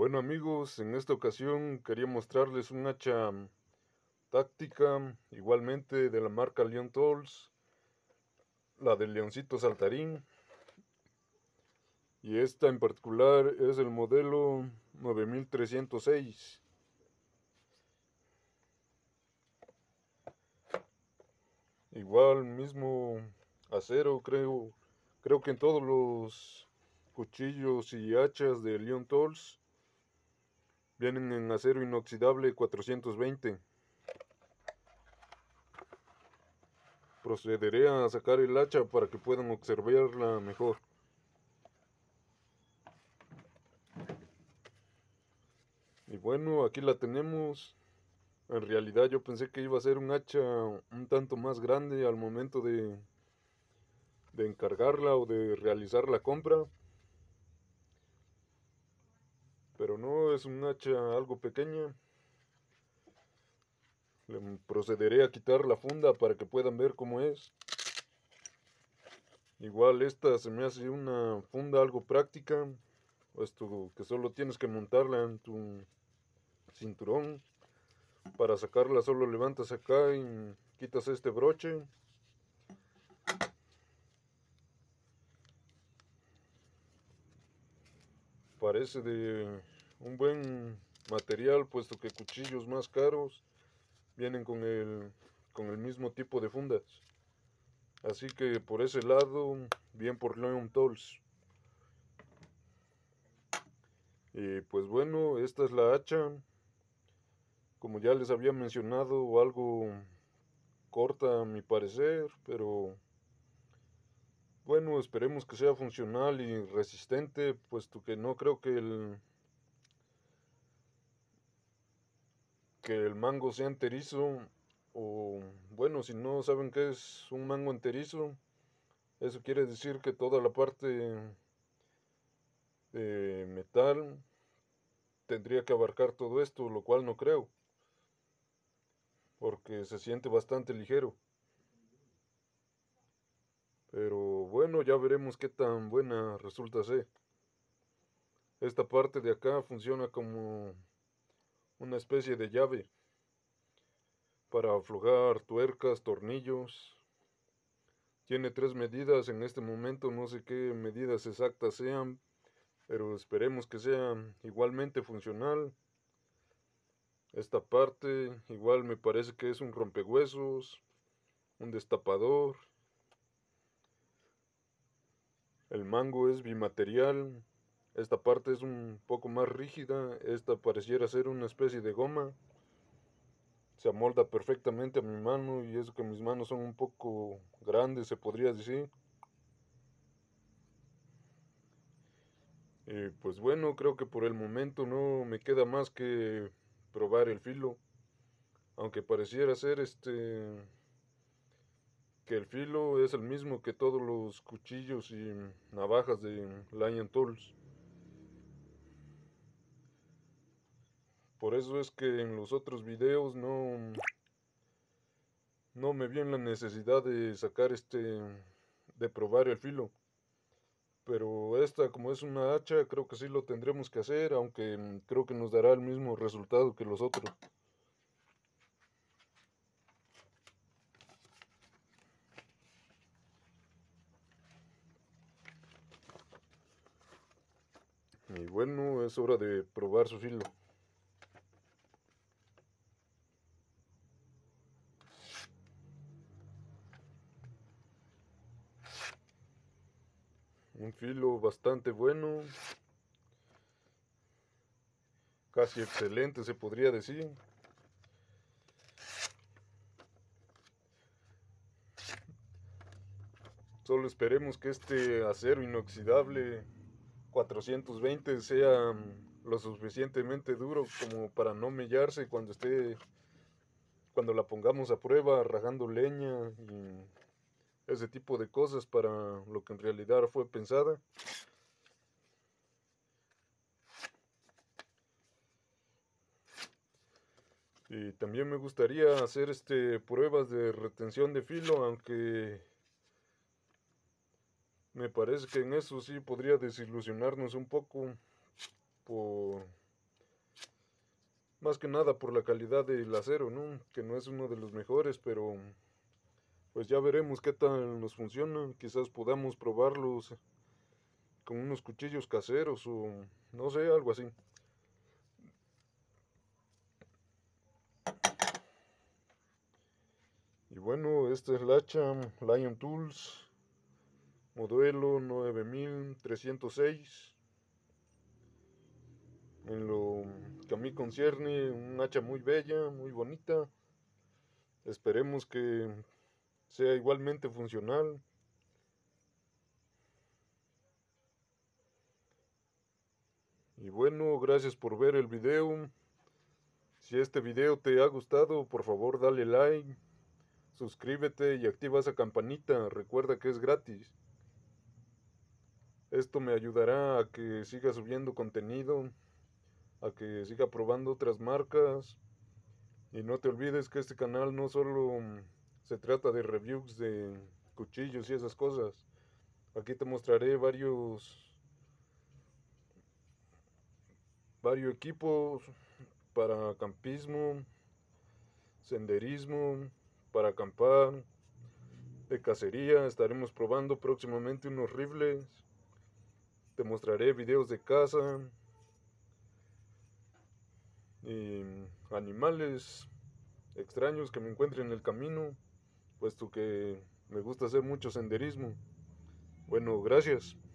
Bueno amigos, en esta ocasión quería mostrarles un hacha mm, táctica, mm, igualmente de la marca Leon Tolls, la del Leoncito Saltarín. Y esta en particular es el modelo 9306. Igual, mismo acero, creo, creo que en todos los cuchillos y hachas de Leon Tolls. Vienen en acero inoxidable 420. Procederé a sacar el hacha para que puedan observarla mejor. Y bueno, aquí la tenemos. En realidad yo pensé que iba a ser un hacha un tanto más grande al momento de, de encargarla o de realizar la compra. no es un hacha algo pequeña. Le procederé a quitar la funda para que puedan ver cómo es. Igual esta se me hace una funda algo práctica. Esto que solo tienes que montarla en tu cinturón. Para sacarla solo levantas acá y quitas este broche. Parece de un buen material, puesto que cuchillos más caros vienen con el, con el mismo tipo de fundas. Así que por ese lado, bien por Leon Tools. Y pues bueno, esta es la hacha. Como ya les había mencionado, algo corta a mi parecer, pero bueno, esperemos que sea funcional y resistente, puesto que no creo que el, que el mango sea enterizo o bueno, si no saben qué es un mango enterizo, eso quiere decir que toda la parte de eh, metal tendría que abarcar todo esto, lo cual no creo, porque se siente bastante ligero. Pero bueno, ya veremos qué tan buena resulta ser. Esta parte de acá funciona como una especie de llave para aflojar tuercas, tornillos. Tiene tres medidas en este momento, no sé qué medidas exactas sean, pero esperemos que sea igualmente funcional. Esta parte igual me parece que es un rompehuesos, un destapador. El mango es bimaterial, esta parte es un poco más rígida, esta pareciera ser una especie de goma. Se amolda perfectamente a mi mano y es que mis manos son un poco grandes, se podría decir. Y pues bueno, creo que por el momento no me queda más que probar el filo. Aunque pareciera ser este que el filo es el mismo que todos los cuchillos y navajas de Lion Tools. Por eso es que en los otros videos no, no me vi en la necesidad de sacar este, de probar el filo. Pero esta, como es una hacha, creo que sí lo tendremos que hacer, aunque creo que nos dará el mismo resultado que los otros. Y bueno, es hora de probar su filo. un filo bastante bueno, casi excelente se podría decir. Solo esperemos que este acero inoxidable 420 sea mm, lo suficientemente duro como para no mellarse cuando esté cuando la pongamos a prueba rajando leña y ese tipo de cosas para lo que en realidad fue pensada. Y también me gustaría hacer este pruebas de retención de filo, aunque me parece que en eso sí podría desilusionarnos un poco por más que nada por la calidad del acero, ¿no? Que no es uno de los mejores, pero pues ya veremos qué tal nos funciona. Quizás podamos probarlos con unos cuchillos caseros o no sé, algo así. Y bueno, esta es la hacha Lion Tools, modelo 9306. En lo que a mí concierne, un hacha muy bella, muy bonita. Esperemos que sea igualmente funcional. Y bueno, gracias por ver el video. Si este video te ha gustado, por favor dale like, suscríbete y activa esa campanita. Recuerda que es gratis. Esto me ayudará a que siga subiendo contenido, a que siga probando otras marcas. Y no te olvides que este canal no solo se trata de reviews de cuchillos y esas cosas. Aquí te mostraré varios varios equipos para campismo, senderismo, para acampar, de cacería. Estaremos probando próximamente unos rifles. Te mostraré videos de caza y animales extraños que me encuentren en el camino puesto que me gusta hacer mucho senderismo. Bueno, gracias.